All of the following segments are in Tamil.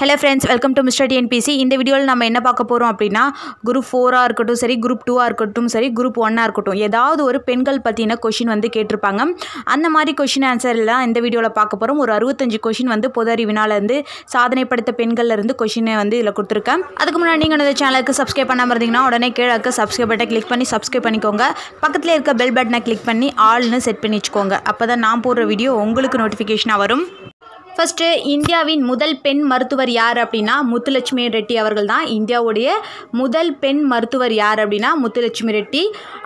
hello friends welcome to mister TNPC இந்த வீடியோவில் நம்ம என்ன பார்க்க போகிறோம் அப்படின்னா குரூப் ஃபோராக இருக்கட்டும் சரி குரூப் டூவாக இருக்கட்டும் சரி குரூப் ஒன்னாக இருக்கட்டும் ஏதாவது ஒரு பெண்கள் பற்றின கொஷின் வந்து கேட்டிருப்பாங்க அந்த மாதிரி கொஷின் ஆன்சர்லாம் இந்த வீடியோவில் பார்க்க போகிறோம் ஒரு அறுபத்தஞ்சு கொஷின் வந்து பொது அறிவினாலேருந்து சாதனைப்படுத்த பெண்கள்லேருந்து கொஷினை வந்து இதில் கொடுத்துருக்கேன் அதுக்கு முன்னாடி நீங்கள் இந்த சேனலுக்கு சப்ஸ்கிரைப் பண்ணாமல் இருந்தீங்கன்னா உடனே கீழே இருக்க சப்ஸ்கிரைப் பட்டை கிளிக் பண்ணி சப்ஸ்கிரைப் பண்ணிக்கோங்க பக்கத்தில் இருக்க பெல் பட்டனை கிளிக் பண்ணி ஆல்னு செட் பண்ணி வச்சுக்கோங்க அப்போ தான் நான் போடுற வீடியோ உங்களுக்கு நோட்டிஃபிகேஷனாக வரும் ஃபஸ்ட்டு இந்தியாவின் முதல் பெண் மருத்துவர் யார் அப்படின்னா முத்துலட்சுமி ரெட்டி அவர்கள் தான் இந்தியாவுடைய முதல் பெண் மருத்துவர் யார் அப்படின்னா முத்துலட்சுமி ரெட்டி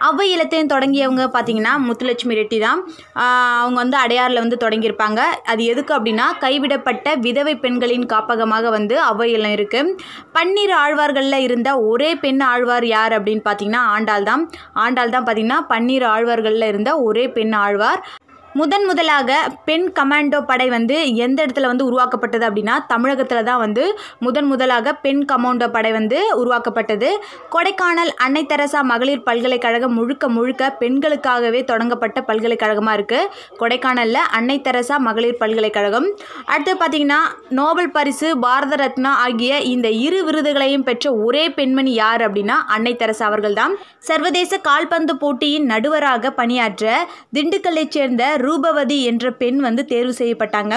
அவ்வை இலத்தையும் தொடங்கியவங்க பார்த்திங்கன்னா முத்துலட்சுமி ரெட்டி தான் அவங்க வந்து அடையாரில் வந்து தொடங்கியிருப்பாங்க அது எதுக்கு அப்படின்னா கைவிடப்பட்ட விதவை பெண்களின் காப்பகமாக வந்து அவ்வை இலம் இருக்குது பன்னீர் ஆழ்வார்களில் இருந்த ஒரே பெண் ஆழ்வார் யார் அப்படின்னு பார்த்திங்கன்னா ஆண்டாள் தான் ஆண்டாள் தான் பார்த்திங்கன்னா பன்னீர் ஆழ்வார்களில் இருந்த ஒரே பெண் ஆழ்வார் முதன் முதலாக பெண் கமாண்டோ படை வந்து எந்த இடத்துல வந்து உருவாக்கப்பட்டது அப்படின்னா தமிழகத்தில் தான் வந்து முதன் முதலாக பெண் கமாண்டோ படை வந்து உருவாக்கப்பட்டது கொடைக்கானல் அன்னை தெரசா மகளிர் பல்கலைக்கழகம் முழுக்க முழுக்க பெண்களுக்காகவே தொடங்கப்பட்ட பல்கலைக்கழகமாக இருக்குது கொடைக்கானலில் அன்னை தெரசா மகளிர் பல்கலைக்கழகம் அடுத்து பார்த்திங்கன்னா நோபல் பரிசு பாரத ரத்னா ஆகிய இந்த இரு விருதுகளையும் பெற்ற ஒரே பெண்மணி யார் அப்படின்னா அன்னை தெரசா அவர்கள்தான் சர்வதேச கால்பந்து போட்டியின் நடுவராக பணியாற்ற திண்டுக்கல்லைச் சேர்ந்த ரூபவதி என்ற பெண் வந்து தேர்வு செய்யப்பட்டாங்க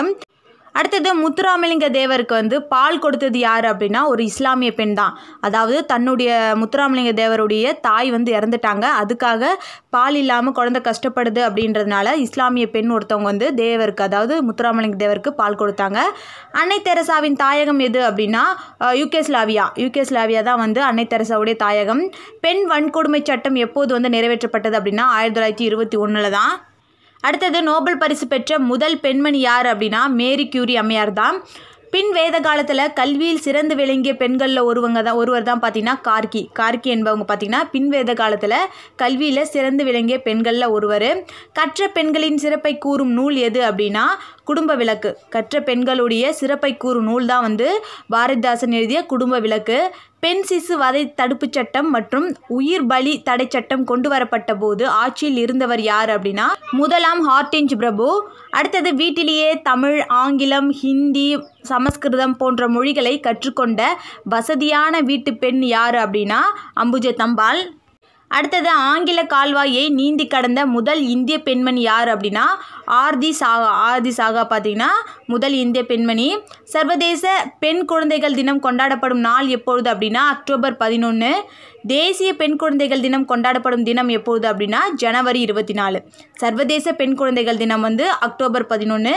அடுத்தது முத்துராமலிங்க தேவருக்கு வந்து பால் கொடுத்தது யார் அப்படின்னா ஒரு இஸ்லாமிய பெண் தான் அதாவது தன்னுடைய முத்துராமலிங்க தேவருடைய தாய் வந்து இறந்துட்டாங்க அதுக்காக பால் இல்லாமல் குழந்தை கஷ்டப்படுது அப்படின்றதுனால இஸ்லாமிய பெண் ஒருத்தவங்க வந்து தேவருக்கு அதாவது முத்துராமலிங்க தேவருக்கு பால் கொடுத்தாங்க அன்னை தெரசாவின் தாயகம் எது அப்படின்னா யூகேஸ்லாவியா யூகேஸ்லாவியா தான் வந்து அன்னை தெரசாவுடைய தாயகம் பெண் வன்கொடுமை சட்டம் எப்போது வந்து நிறைவேற்றப்பட்டது அப்படின்னா ஆயிரத்தி தொள்ளாயிரத்தி இருபத்தி ஒன்றில் தான் அடுத்தது நோபல் பரிசு பெற்ற முதல் பெண்மணி யார் அப்படின்னா மேரி கியூரி அம்மையார் தான் பின் வேத காலத்தில் கல்வியில் சிறந்து விளங்கிய பெண்களில் ஒருவங்க தான் ஒருவர் தான் பார்த்தீங்கன்னா கார்கி கார்கி என்பவங்க பார்த்தீங்கன்னா பின் வேத காலத்தில் கல்வியில் சிறந்து விளங்கிய பெண்களில் ஒருவர் கற்ற பெண்களின் சிறப்பை கூறும் நூல் எது அப்படின்னா குடும்ப விளக்கு கற்ற பெண்களுடைய சிறப்பை கூறும் நூல் தான் வந்து பாரதிதாசன் எழுதிய குடும்ப விளக்கு பெண் சிசு வதை தடுப்புச் சட்டம் மற்றும் உயிர் பலி தடை சட்டம் கொண்டு வரப்பட்ட போது ஆட்சியில் இருந்தவர் யார் அப்படின்னா முதலாம் ஹார்டின்ஜ் பிரபு அடுத்தது வீட்டிலேயே தமிழ் ஆங்கிலம் ஹிந்தி சமஸ்கிருதம் போன்ற மொழிகளை கற்றுக்கொண்ட வசதியான வீட்டு பெண் யார் அப்படின்னா அம்புஜ தம்பால் அடுத்தது ஆங்கில கால்வாயை நீந்தி கடந்த முதல் இந்திய பெண்மணி யார் அப்படின்னா ஆர்தி சாகா ஆர்தி சாகா பார்த்தீங்கன்னா முதல் இந்திய பெண்மணி சர்வதேச பெண் குழந்தைகள் தினம் கொண்டாடப்படும் நாள் எப்பொழுது அப்படின்னா அக்டோபர் பதினொன்று தேசிய பெண் குழந்தைகள் தினம் கொண்டாடப்படும் தினம் எப்பொழுது அப்படின்னா ஜனவரி இருபத்தி நாலு சர்வதேச பெண் குழந்தைகள் தினம் வந்து அக்டோபர் பதினொன்று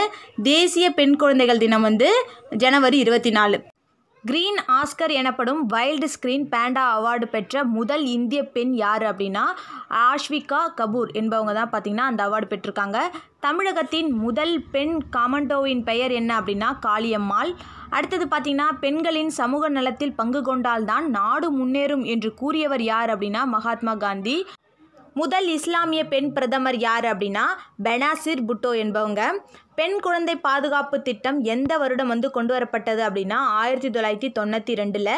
தேசிய பெண் குழந்தைகள் தினம் வந்து ஜனவரி இருபத்தி நாலு கிரீன் ஆஸ்கர் எனப்படும் வைல்டு ஸ்க்ரீன் பேண்டா அவார்டு பெற்ற முதல் இந்திய பெண் யார் அப்படின்னா ஆஷ்விகா கபூர் என்பவங்க தான் பார்த்திங்கன்னா அந்த அவார்டு பெற்றிருக்காங்க தமிழகத்தின் முதல் பெண் காமண்டோவின் பெயர் என்ன அப்படின்னா காளியம்மாள் அடுத்தது பார்த்திங்கன்னா பெண்களின் சமூக நலத்தில் பங்கு கொண்டால்தான் நாடு முன்னேறும் என்று கூறியவர் யார் அப்படின்னா மகாத்மா காந்தி முதல் இஸ்லாமிய பெண் பிரதமர் யார் அப்படின்னா பெனாசிர் புட்டோ என்பவங்க பெண் குழந்தை பாதுகாப்பு திட்டம் எந்த வருடம் வந்து கொண்டு வரப்பட்டது அப்படின்னா ஆயிரத்தி தொள்ளாயிரத்தி தொண்ணூற்றி ரெண்டில்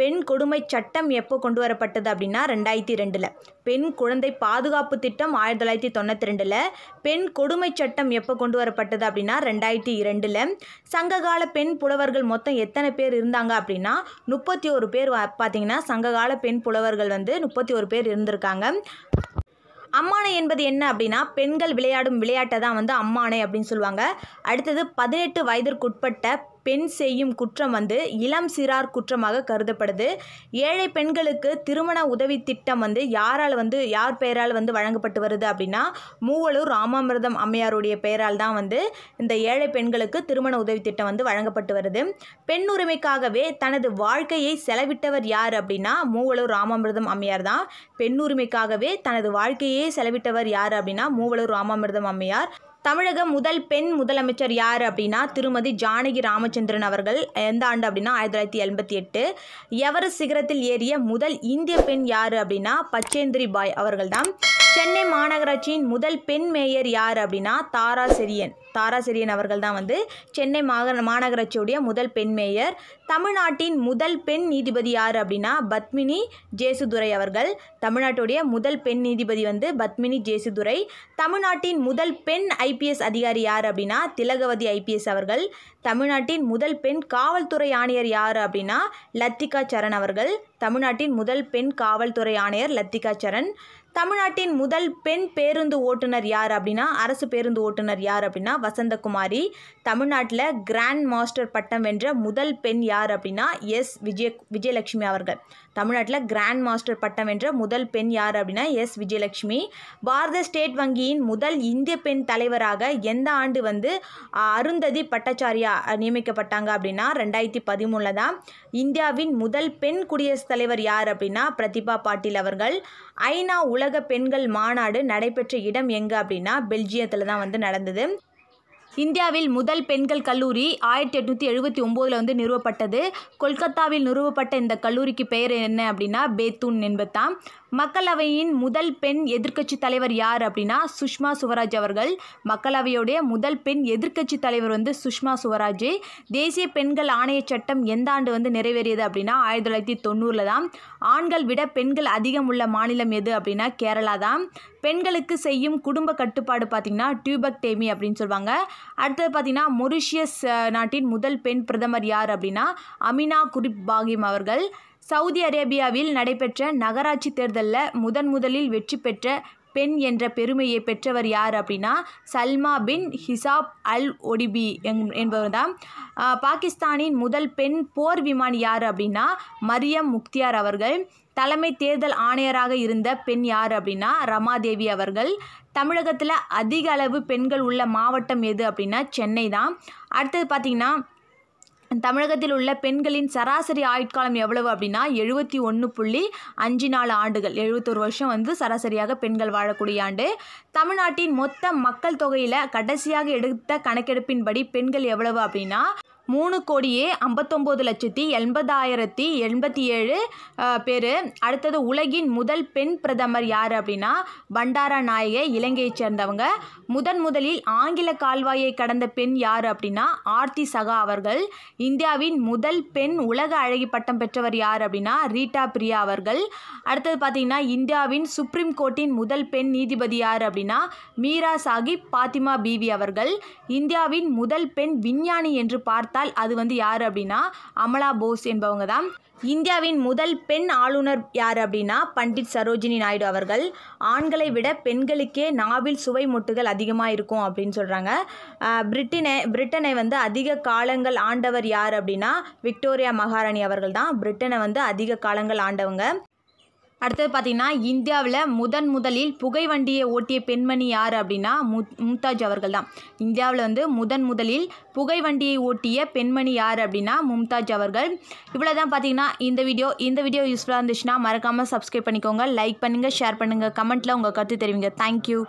பெண் கொடுமை சட்டம் எப்போ கொண்டு வரப்பட்டது அப்படின்னா ரெண்டாயிரத்தி ரெண்டில் பெண் குழந்தை பாதுகாப்பு திட்டம் ஆயிரத்தி தொள்ளாயிரத்தி தொண்ணூற்றி ரெண்டில் பெண் கொடுமை சட்டம் எப்போ கொண்டு வரப்பட்டது அப்படின்னா ரெண்டாயிரத்தி இரண்டில் சங்ககால பெண் புலவர்கள் மொத்தம் எத்தனை பேர் இருந்தாங்க அப்படின்னா முப்பத்தி ஒரு பேர் பார்த்தீங்கன்னா சங்ககால பெண் புலவர்கள் வந்து முப்பத்தி ஒரு பேர் இருந்திருக்காங்க அம்மானை என்பது என்ன அப்படின்னா பெண்கள் விளையாடும் விளையாட்டை தான் வந்து அம்மானை அப்படின்னு சொல்லுவாங்க அடுத்தது பதினெட்டு வயதிற்குட்பட்ட பெண் செய்யும் குற்றம் வந்து இளம் சிறார் குற்றமாக கருதப்படுது ஏழை பெண்களுக்கு திருமண உதவி திட்டம் வந்து யாரால் வந்து யார் பெயரால் வந்து வழங்கப்பட்டு வருது அப்படின்னா மூவலூர் ராமாமிர்தம் அம்மையாருடைய பெயரால் தான் வந்து இந்த ஏழை பெண்களுக்கு திருமண உதவி திட்டம் வந்து வழங்கப்பட்டு வருது பெண் உரிமைக்காகவே தனது வாழ்க்கையை செலவிட்டவர் யார் அப்படின்னா மூவலூர் ராமாமிர்தம் அம்மையார் தான் பெண் உரிமைக்காகவே தனது வாழ்க்கையே செலவிட்டவர் யார் அப்படின்னா மூவலூர் ராமாமிர்தம் அம்மையார் தமிழக முதல் பெண் முதலமைச்சர் யார் அப்படின்னா திருமதி ஜானகி ராமச்சந்திரன் அவர்கள் எந்த ஆண்டு அப்படின்னா ஆயிரத்தி தொள்ளாயிரத்தி எண்பத்தி எட்டு எவரஸ்ட் சிகரத்தில் ஏறிய முதல் இந்திய பெண் யார் அப்படின்னா பச்சேந்திரி பாய் அவர்கள்தான் சென்னை மாநகராட்சியின் முதல் பெண் மேயர் யார் அப்படின்னா தாரா செரியன் தாராசிரியன் அவர்கள் தான் வந்து சென்னை மாகர மாநகராட்சியுடைய முதல் பெண் மேயர் தமிழ்நாட்டின் முதல் பெண் நீதிபதி யார் அப்படின்னா பத்மினி ஜேசுதுரை அவர்கள் தமிழ்நாட்டுடைய முதல் பெண் நீதிபதி வந்து பத்மினி ஜேசுதுரை தமிழ்நாட்டின் முதல் பெண் ஐபிஎஸ் அதிகாரி யார் அப்படின்னா திலகவதி ஐபிஎஸ் அவர்கள் தமிழ்நாட்டின் முதல் பெண் காவல்துறை ஆணையர் யார் அப்படின்னா லத்திகா சரண் அவர்கள் தமிழ்நாட்டின் முதல் பெண் காவல்துறை ஆணையர் லத்திகா சரண் தமிழ்நாட்டின் முதல் பெண் பேருந்து ஓட்டுநர் யார் அப்படின்னா அரசு பேருந்து ஓட்டுநர் யார் அப்படின்னா வசந்தகுமாரி தமிழ்நாட்டில் கிராண்ட் மாஸ்டர் பட்டம் வென்ற முதல் பெண் யார் அப்படின்னா எஸ் விஜய விஜயலட்சுமி அவர்கள் தமிழ்நாட்டில் கிராண்ட் மாஸ்டர் பட்டம் வென்ற முதல் பெண் யார் அப்படின்னா எஸ் விஜயலட்சுமி பாரத ஸ்டேட் வங்கியின் முதல் இந்திய பெண் தலைவராக எந்த ஆண்டு வந்து அருந்ததி பட்டாச்சாரியா நியமிக்கப்பட்டாங்க அப்படின்னா ரெண்டாயிரத்தி பதிமூணில் தான் இந்தியாவின் முதல் பெண் குடியரசுத் தலைவர் யார் அப்படின்னா பிரதிபா பாட்டீல் அவர்கள் ஐநா உலக பெண்கள் மாநாடு நடைபெற்ற இடம் எங்கே அப்படின்னா பெல்ஜியத்தில் தான் வந்து நடந்தது இந்தியாவில் முதல் பெண்கள் கல்லூரி ஆயிரத்தி எட்நூற்றி எழுபத்தி ஒம்போதில் வந்து நிறுவப்பட்டது கொல்கத்தாவில் நிறுவப்பட்ட இந்த கல்லூரிக்கு பெயர் என்ன அப்படின்னா பேத்தூன் என்பதாம் மக்களவையின் முதல் பெண் எதிர்க்கட்சி தலைவர் யார் அப்படின்னா சுஷ்மா சுவராஜ் அவர்கள் மக்களவையுடைய முதல் பெண் எதிர்க்கட்சி தலைவர் வந்து சுஷ்மா சுவராஜ் தேசிய பெண்கள் ஆணைய சட்டம் எந்த ஆண்டு வந்து நிறைவேறியது அப்படின்னா ஆயிரத்தி தொள்ளாயிரத்தி தொண்ணூறில் தான் ஆண்கள் விட பெண்கள் அதிகம் உள்ள மாநிலம் எது அப்படின்னா கேரளா தான் பெண்களுக்கு செய்யும் குடும்ப கட்டுப்பாடு பார்த்திங்கன்னா டியூபக் டேமி அப்படின்னு சொல்லுவாங்க அடுத்தது பார்த்திங்கன்னா மொரிஷியஸ் நாட்டின் முதல் பெண் பிரதமர் யார் அப்படின்னா அமினா குரிப் பாகிம் அவர்கள் சவுதி அரேபியாவில் நடைபெற்ற நகராட்சி தேர்தலில் முதன் முதலில் வெற்றி பெற்ற பெண் என்ற பெருமையை பெற்றவர் யார் அப்படின்னா சல்மா பின் ஹிசாப் அல் ஒடிபி என்பவர் தான் பாகிஸ்தானின் முதல் பெண் போர் விமானி யார் அப்படின்னா மரியம் முக்தியார் அவர்கள் தலைமை தேர்தல் ஆணையராக இருந்த பெண் யார் அப்படின்னா ரமாதேவி அவர்கள் தமிழகத்தில் அதிக அளவு பெண்கள் உள்ள மாவட்டம் எது அப்படின்னா சென்னை தான் அடுத்தது பார்த்திங்கன்னா தமிழகத்தில் உள்ள பெண்களின் சராசரி ஆயுட்காலம் எவ்வளவு அப்படின்னா எழுபத்தி ஒன்று புள்ளி அஞ்சு நாலு ஆண்டுகள் எழுபத்தொரு வருஷம் வந்து சராசரியாக பெண்கள் வாழக்கூடிய ஆண்டு தமிழ்நாட்டின் மொத்த மக்கள் தொகையில் கடைசியாக எடுத்த கணக்கெடுப்பின்படி பெண்கள் எவ்வளவு அப்படின்னா மூணு கோடியே ஐம்பத்தொம்போது லட்சத்தி எண்பதாயிரத்தி எண்பத்தி ஏழு பேர் அடுத்தது உலகின் முதல் பெண் பிரதமர் யார் அப்படின்னா பண்டாரா நாயகை இலங்கையைச் சேர்ந்தவங்க முதன் முதலில் ஆங்கில கால்வாயை கடந்த பெண் யார் அப்படின்னா ஆர்த்தி சகா அவர்கள் இந்தியாவின் முதல் பெண் உலக அழகி பட்டம் பெற்றவர் யார் அப்படின்னா ரீட்டா பிரியா அவர்கள் அடுத்தது பார்த்திங்கன்னா இந்தியாவின் சுப்ரீம் கோர்ட்டின் முதல் பெண் நீதிபதி யார் அப்படின்னா மீரா சாஹிப் பாத்திமா பிவி அவர்கள் இந்தியாவின் முதல் பெண் விஞ்ஞானி என்று பார்த்த பார்த்தால் அது வந்து யார் அப்படின்னா அமலா போஸ் என்பவங்க தான் இந்தியாவின் முதல் பெண் ஆளுநர் யார் அப்படின்னா பண்டிட் சரோஜினி நாயுடு அவர்கள் ஆண்களை விட பெண்களுக்கே நாவில் சுவை மொட்டுகள் அதிகமாக இருக்கும் அப்படின்னு சொல்கிறாங்க பிரிட்டினை பிரிட்டனை வந்து அதிக காலங்கள் ஆண்டவர் யார் அப்படின்னா விக்டோரியா மகாராணி அவர்கள் தான் பிரிட்டனை வந்து அதிக காலங்கள் ஆண்டவங்க அடுத்தது பார்த்திங்கன்னா இந்தியாவில் முதன் முதலில் புகை வண்டியை ஓட்டிய பெண்மணி யார் அப்படின்னா மு மும்தாஜ் அவர்கள் தான் இந்தியாவில் வந்து முதன் முதலில் புகை வண்டியை ஓட்டிய பெண்மணி யார் அப்படின்னா மும்தாஜ் அவர்கள் இவ்வளோ தான் பார்த்திங்கன்னா இந்த வீடியோ இந்த வீடியோ யூஸ்ஃபுல்லாக இருந்துச்சுன்னா மறக்காமல் சப்ஸ்கிரைப் பண்ணிக்கோங்க லைக் பண்ணுங்கள் ஷேர் பண்ணுங்கள் கமெண்ட்டில் உங்கள் கருத்து தெரிவிங்க தேங்க்யூ